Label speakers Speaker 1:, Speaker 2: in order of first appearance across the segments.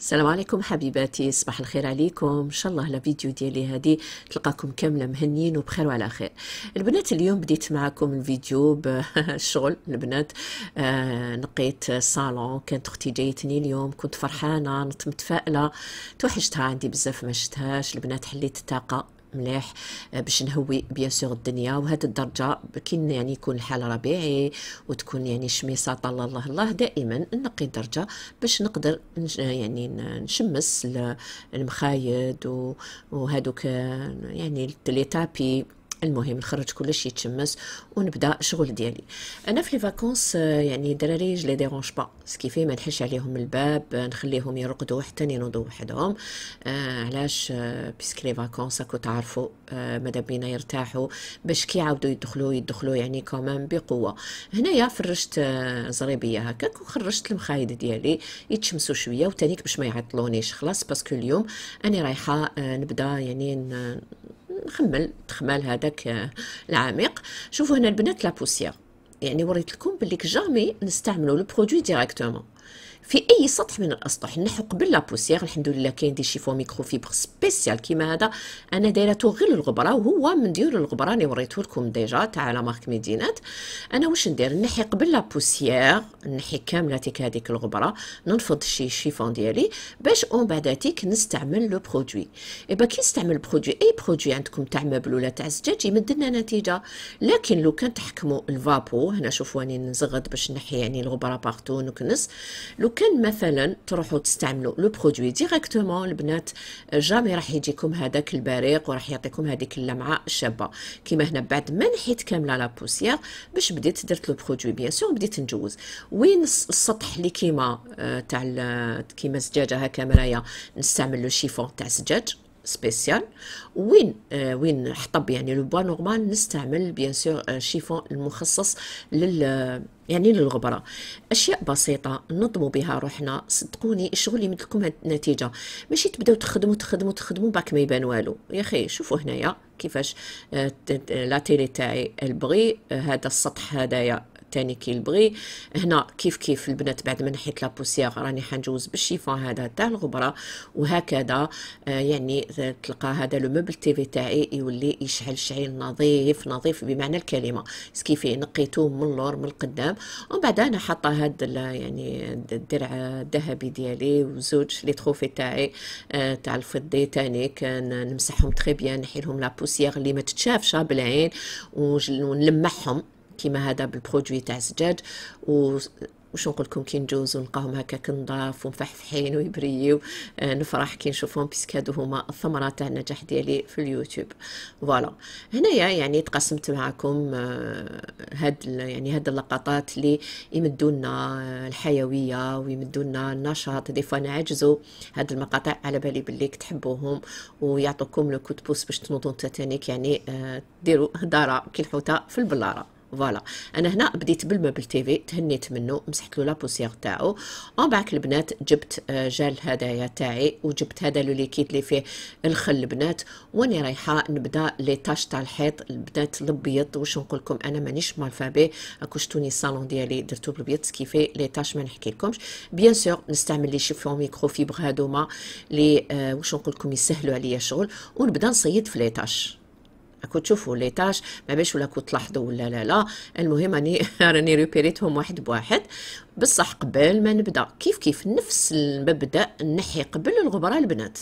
Speaker 1: السلام عليكم حبيباتي صباح الخير عليكم ان شاء الله الفيديو ديالي هذه تلقاكم كامله مهنيين وبخير وعلى خير البنات اليوم بديت معكم الفيديو بالشغل البنات آه نقيت صالون كانت اختي جايتني اليوم كنت فرحانه نت متفائله توحشتها عندي بزاف ما شفتهاش البنات حليت الطاقه مليح آه، باش نهوي بيان سور الدنيا وهاد الدرجه كي يعني يكون الحال ربيعي وتكون يعني شميسه طال الله الله دائما نقي الدرجه باش نقدر آه، يعني نشمس المخايد وهادوك آه، يعني التليتابي المهم نخرج كلش يتشمس ونبدا شغل ديالي انا في لي فاكونس آه، يعني الدراري لي ديرونج با سكيفي ما نحش عليهم الباب آه، نخليهم يرقدوا حتى ينوضوا وحدهم آه علاش آه بيسك لي فاكونس راكو تعرفوا آه ماذا بينا يرتاحوا باش كي يعاودوا يدخلوا يدخلوا يعني كمان بقوه هنايا فرشت آه زريبيه هكاك وخرجت المخايد ديالي يتشمسوا شويه وتانيك باش ما يعطلونيش خلاص باسكو اليوم اني رايحه آه نبدا يعني نخمل تخمال هذاك آه، العميق شوفوا هنا البنات لابوسيير يعني وريت لكم بلي جامي نستعملوا لو برودوي ديريكتومون في اي سطح من الاسطح نحو قبل لابوسيغ الحمد لله كاين دي شيفون ميكرو فيبر سبيسيال كيما هذا انا دايرته غير الغبره وهو من مندير الغبره اللي وريته لكم ديجا تاع على مارك ميدينات انا واش ندير نحي قبل لابوسيغ نحي كامله تيك هذيك الغبره ننفض شي شيفون ديالي باش اون تيك نستعمل لو برودوي ايبا كي نستعمل برودوي اي برودوي عندكم تاع مبل ولا تاع زجاج يمد لنا نتيجه لكن لو كان تحكموا الفابو هنا شوفوا راني نزغد باش نحي يعني الغبره بارتو نكنس لو كان مثلا تروحوا تستعملوا لو برودوي ديريكتومون البنات آه، جامي راح يجيكم هذاك البريق وراح يعطيكم هذيك اللمعه الشابه كيما هنا بعد ما نحيت كامله لا بوسيير باش بديت درت لو برودوي بيان سور بديت نجوز وين السطح اللي كيما آه، تاع كيما زجاجه هكا مرايا نستعمل لو شيفون تاع زجاج سبيسيال وين آه وين حطب يعني لو بوا نورمال نستعمل بيان سور شيفون المخصص لل يعني للغبرة أشياء بسيطة نظموا بها روحنا صدقوني الشغل يمد لكم هاد النتيجة ماشي تبداو تخدموا تخدموا تخدموا باك ما يبان والو يا أخي شوفوا هنايا كيفاش لا تيلي تاعي البغي هذا السطح هذايا الثاني كيلبغي هنا كيف كيف البنات بعد ما نحيت لابوسيغ راني حنجوز بالشيفون هذا تاع الغبره وهكذا آه، يعني تلقى هذا لو موبل تيفي تاعي يولي يشعل شعيل نظيف نظيف بمعنى الكلمه سكيفي نقيته من اللور من القدام ومن بعد انا حاطه هاد يعني الدرع الذهبي ديالي وزوج لي تروفي تاعي آه، تاع الفضي تاني كان نمسحهم تري بيان نحيلهم لابوسيغ اللي ما تتشافش بالعين ونلمعهم كيما هذا بالبرودوي تاع الزجاج و واش نقول لكم كي نجوزو نلقاهم هكا كنضاف ومفحفحين ويبريو آه، نفرح كي نشوفهم بيسك هادو هما الثمره تاع النجاح ديالي في اليوتيوب فوالا هنايا يعني تقسمت معكم آه، هاد يعني هاد اللقطات اللي يمدونا لنا آه، الحيويه ويمدوا لنا النشاط دي فوا نعجزو هاد المقاطع على بالي بلي تحبوهم ويعطوكم لو كود بوس باش تنوضو تاتانيك تانيك يعني ديروا دارا كي الحوته في البلاره فوالا انا هنا بديت بالمبل تي في تهنيت منه مسحت له لابوسيغ تاعو اون بعد البنات جبت آه، جال هدايا تاعي وجبت هذا لو ليكيد اللي فيه الخل البنات واني رايحه نبدا لي طاش تاع الحيط البنات الابيض واش نقول لكم انا مانيش مالفابي اكو شتوني الصالون ديالي درتو بالابيض سكيفي لي طاش ما نحكي لكمش بيان سور نستعمل لي شيفون ميكرو فيبر هادوما لي آه، واش نقول لكم يسهلوا عليا الشغل ونبدا نصيد في لي طاش راكو تشوفوا تاش ما باش كنت تلاحظوا ولا لا لا المهم راني راني ريبيريتهم واحد بواحد بصح قبل ما نبدا كيف كيف نفس المبدا نحي قبل الغبره البنات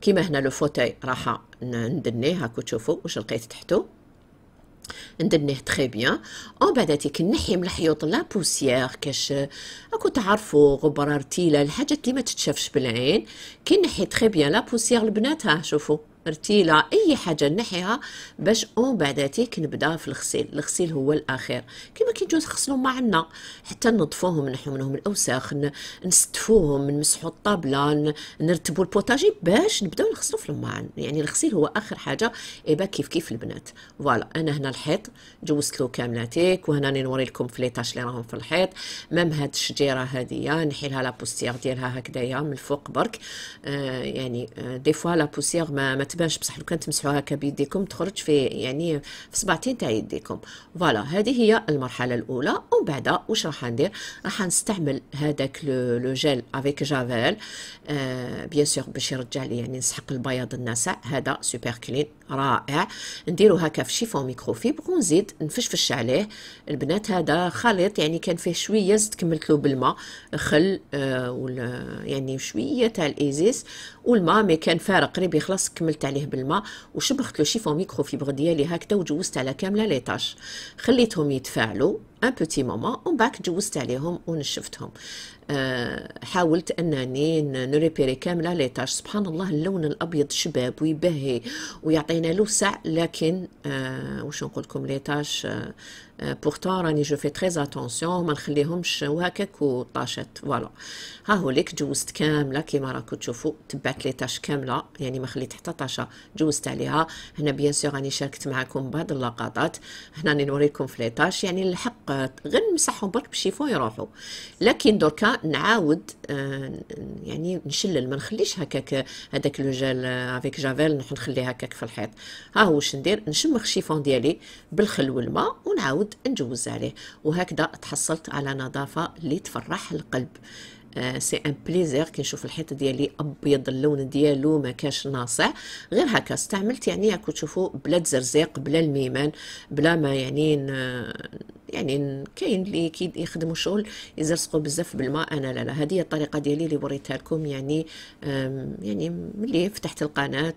Speaker 1: كيما هنا لو فوتاي راح ندنيه هاكو تشوفوا واش لقيت تحتو ندنيه تري بيان اون بعد هذيك نحي من الحيوط لا بوسيير كاش راكو تعرفوا غبره رتيله الحاجات اللي ما تتشافش بالعين كي نحي تري بيان لا بوسيير البنات ها شوفوا رتيله اي حاجه نحيها باش اون بعداتيك نبدا في الغسيل الغسيل هو الاخير كما كيجوز نغسلو ما عندنا حتى ننظفوهم نحيو منهم الاوساخ نستفوهم نمسحو الطابله نرتبو البوطاجي باش نبداو نغسلو في الماعن يعني الغسيل هو اخر حاجه ايبا كيف كيف البنات فوالا انا هنا الحيط جوزتلو كاملاتيك وهنا راني نوري لكم ليطاش اللي راهم في الحيط مام هاد الشجيره هادية نحي لها لابوستيغ ديالها هكذايا من الفوق برك آه يعني آه دي فوا لابوستيغ ما, ما تبانش بصح لو كان تمسحوها هكا بيديكم تخرج في يعني في صباعتين تاع يديكم فوالا هذه هي المرحله الاولى ومن بعد واش راح ندير راح نستعمل هذاك لو جيل افيك جافيل آه بيان سور باش يرجع لي يعني نسحق البياض النسع هذا سوبر كلين رائع نديرو هكا في شيفون ميكروفيبر ونزيد نفشفش عليه البنات هذا خليط يعني كان فيه شويه زدت كملت له بالماء خل آه يعني شويه تاع الايزيس والماء مي كان فارق قريب يخلص كملت عليه بالماء وشبخت له شيفون ميكروفيبر ديالي هكذا وجوزت على كامله ليطاش خليتهم يتفاعلوا ان بوتي مومون ومن بعد جوزت عليهم ونشفتهم حاولت انني نريبيري كامله ليتاج سبحان الله اللون الابيض شباب ويبهي ويعطينا لوسع لكن آه، واش نقول لكم ليتاج آه، آه، بورتون راني جو في تري اتونسيون ما نخليهمش وهكاك وطاشت فوالا ها هو ليك جوزت كامله كيما راكم تشوفوا تبعت لي كامله يعني ما خليت حتى طاشه جوزت عليها هنا بيان سور راني شاركت معكم بعض اللقطات هنا راني نوريكم في لي يعني الحق غير نمسحهم برك بالشيفون يروحوا لكن دركا نعاود آه، يعني نشلل ما نخليش هكاك هذاك لو جيل افيك جافيل نروح نخليه هكاك في الحيط ها هو واش ندير نشمخ الشيفون ديالي بالخل والماء ونعاود نجوز عليه وهكذا تحصلت على نظافه اللي تفرح القلب سي ان بليزير كي نشوف الحيط ديالي ابيض اللون ديالو ما كاش ناصع غير هكا استعملت يعني راكم تشوفوا بلا تزرزيق بلا الميمان بلا ما يعني يعني كاين اللي كي يخدموا شغل يزرسقوا بزاف بالماء انا لا لا هذه الطريقه ديالي اللي وريتها لكم يعني يعني ملي فتحت القناه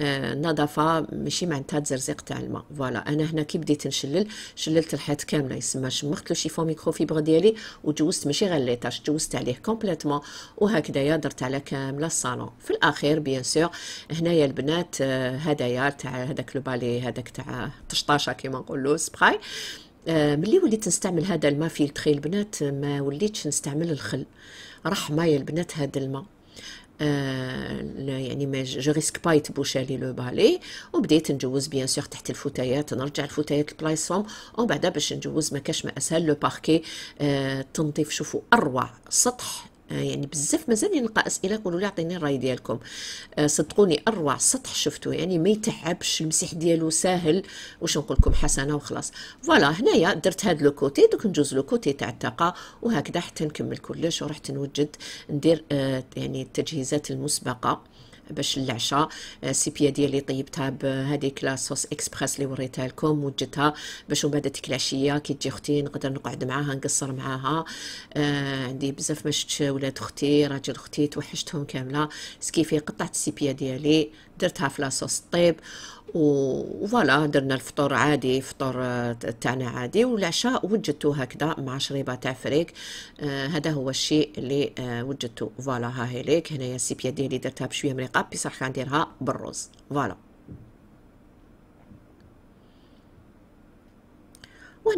Speaker 1: والنظافه آه، ماشي معناتها تزرزيق تاع الماء فوالا انا هنا كي بديت نشلل شللت الحيط كامله يسمى شمخت له شيفون ميكرو فيبر ديالي وتجوزت ماشي غير ليطاج تجوزت عليه كومبليتوم وهكذايا درت على كامله الصالون في الاخير بيان سور هنايا البنات آه، هدايا تاع هذاك لو بالي هذاك تاع طشطاشه كيما نقولوا سبراي آه، ملي وليت نستعمل هذا الماء فيلتري البنات ما وليتش نستعمل الخل راح ماي البنات هذا الماء آه يعني ما جو ريسك با يتبوشالي لو بالي وبديت نجوز بيان سور تحت الفتيات نرجع الفتيات لبلايصهم ومن بعد باش نجوز ما كاش ما اسهل لو باركي آه التنظيف شوفوا اروع سطح آه، يعني بزاف مازال نلقى اسئله قولوا لي عطيني الراي ديالكم آه، صدقوني اروع سطح شفتوه يعني ما يتعبش المسيح ديالو ساهل واش نقول لكم حسنه وخلاص فوالا هنايا درت هاد لو كوتي دوك ندوز لو كوتي تاع الطاقه وهكذا حتى نكمل كلش ورحت نوجد ندير آه، يعني التجهيزات المسبقه باش العشاء السيبيا آه، ديالي طيبتها بهذيك لاصوص اكسبريس اللي وريتها لكم وجدتها باش من بعد ديك العشيه كي تجي اختي نقدر نقعد معاها نقصر معاها آه، عندي بزاف ما شفتش ولاد اختي راجل اختي توحشتهم كامله سكيفي قطعت السيبيا ديالي درتها في لاصوص طيب وفوالا درنا الفطور عادي فطور آه، تاعنا عادي والعشاء وجدته هكذا مع شريبه تاع فريك آه هذا هو الشيء اللي آه وجدته فوالا ها هي ليك هنايا السيبيا ديالي درتها بشويه مريقه بصح كنديرها بالرز فوالا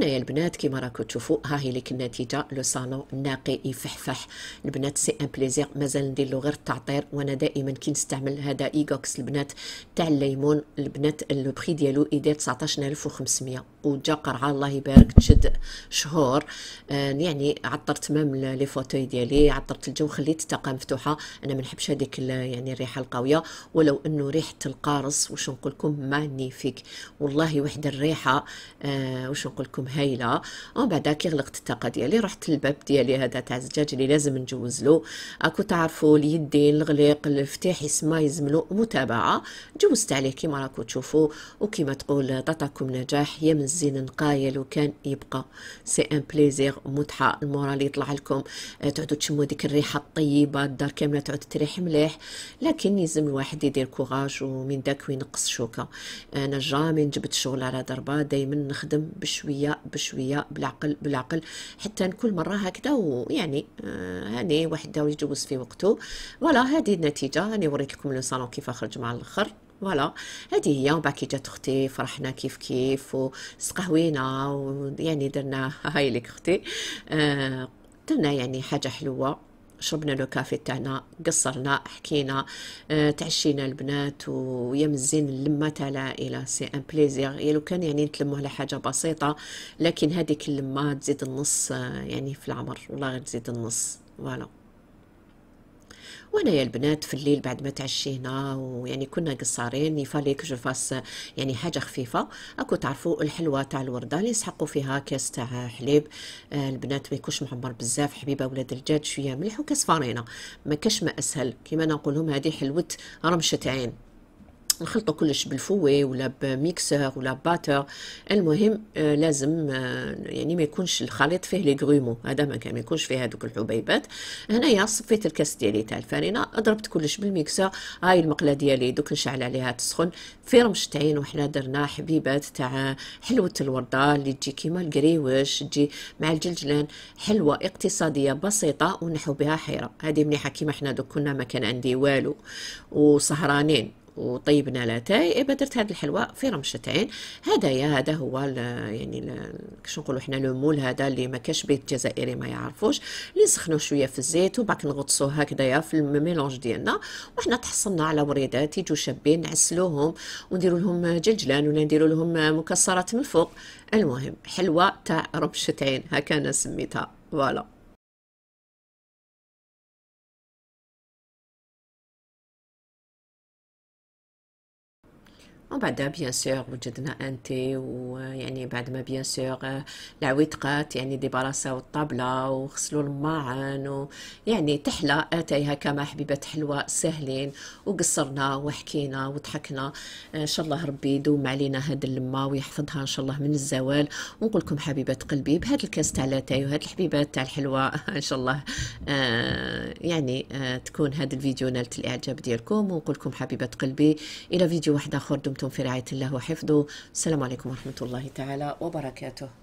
Speaker 1: يا البنات كيما راكم تشوفوا ها هي لك النتيجه لو صالون ناقي يفحفح البنات سي ان بليزير مازال ندير له غير التعطير وانا دائما كي نستعمل هذا ايغوكس البنات تاع الليمون البنات لو بري ديالو يدير 19500 وجا قرعه الله يبارك تشد شهور آه، يعني عطرت مام لي فوتوي ديالي عطرت الجو خليت الطاقه مفتوحه انا ما نحبش هذيك يعني الريحه القويه ولو انه ريحه القارص واش نقول لكم مانيفيك والله وحده الريحه آه، واش نقول ديالكم هايله ومن بعد كي غلقت الطاقه ديالي رحت للباب ديالي هذا تاع الزجاج اللي لازم نجوز له اكو تعرفوا اليدين الغليق المفتاح يسمى يزملو متابعه جوزت عليه كيما راكو تشوفوا وكيما تقول تعطاكم نجاح يا من الزين نقايل وكان يبقى سي ان بليزير متعه المورال يطلع لكم أه، تعودوا تشموا ديك الريحه الطيبه الدار كامله تعود تريح مليح لكن يلزم الواحد يدير كوراج ومن داك وينقص شوكه أه، انا جامي جبت الشغل على ضربه دائما نخدم بشويه بشويه بشويه بالعقل بالعقل حتى نكون مره هكذا ويعني آه، هاني وحده ويجوز في وقته فوالا هذه النتيجه راني وريت لكم لو صالون كيف خرج مع الاخر فوالا هذه هي ومن بعد كي جات اختي فرحنا كيف كيف وسقهوينا ويعني درنا هاي لك اختي آه درنا يعني حاجه حلوه شربنا لو كافي تاعنا قصرنا حكينا آه، تعشينا البنات ويمزين الزين اللمه تاع العائله سي ان بليزير يا لو كان يعني نتلموا على حاجه بسيطه لكن هذيك اللمه تزيد النص آه، يعني في العمر والله غير تزيد النص فوالا وانا يا البنات في الليل بعد ما تعشينا ويعني كنا قصارين يفاليك جو فاس يعني حاجه خفيفه اكو تعرفوا الحلوه تاع الورده اللي يسحقوا فيها كاس تاع حليب آه البنات ما يكونش معمر بزاف حبيبه ولاد الجاد شويه ملح وكاس فارينه ما كاش ما اسهل كيما نقولهم هذه حلوه رمشه عين نخلطو كلش بالفوي ولا بميكسر ولا باتر المهم آه لازم آه يعني ما يكونش الخليط فيه لي غرومو هذا ما كان ما يكونش فيه هذوك الحبيبات هنايا صفيت الكاس ديالي تاع الفرينه ضربت كلش بالميكسر هاي المقله ديالي دوك نشعل عليها تسخن في رمش تعين وحنا درنا حبيبات تاع حلوه الورده اللي تجي كيما القريوش تجي مع الجلجلان حلوه اقتصاديه بسيطه ونحو بها حيره هذه مليحه كيما حنا دوك كنا ما كان عندي والو وسهرانين وطيبنا لاتاي اي درت هاد الحلوى في رمشتين يا هذا هو يعني ال كش نقولوا حنا لو مول هذا اللي ما كاش بيت جزائري ما يعرفوش اللي نسخنوه شويه في الزيت وباك نغطسوه هكذايا في الميلونج ديالنا وحنا تحصلنا على وريدات يجوا شابين نعسلوهم ونديروا لهم جلجلان ولا نديروا لهم مكسرات من الفوق المهم حلوى تاع رمشتين هكا انا سميتها فوالا وبعدها بيان سور وجدنا ان تي ويعني بعد ما بيان سور آه، العويتقات يعني دي براسه والطابله وغسلوا الماعن ويعني تحلى اتيها كما حبيبه حلوى ساهلين وقصرنا وحكينا وضحكنا آه، ان شاء الله ربي يدوم علينا هاد اللمه ويحفظها ان شاء الله من الزوال ونقول لكم حبيبه قلبي بهاد الكاس تاع لاتاي وهاد الحبيبات تاع الحلوى ان شاء الله آه، يعني تكون هاد الفيديو نالت الاعجاب ديالكم ونقول لكم حبيبه قلبي الى فيديو واحد اخر دمتم دمتم في رعاية الله وحفظه السلام عليكم ورحمة الله تعالى وبركاته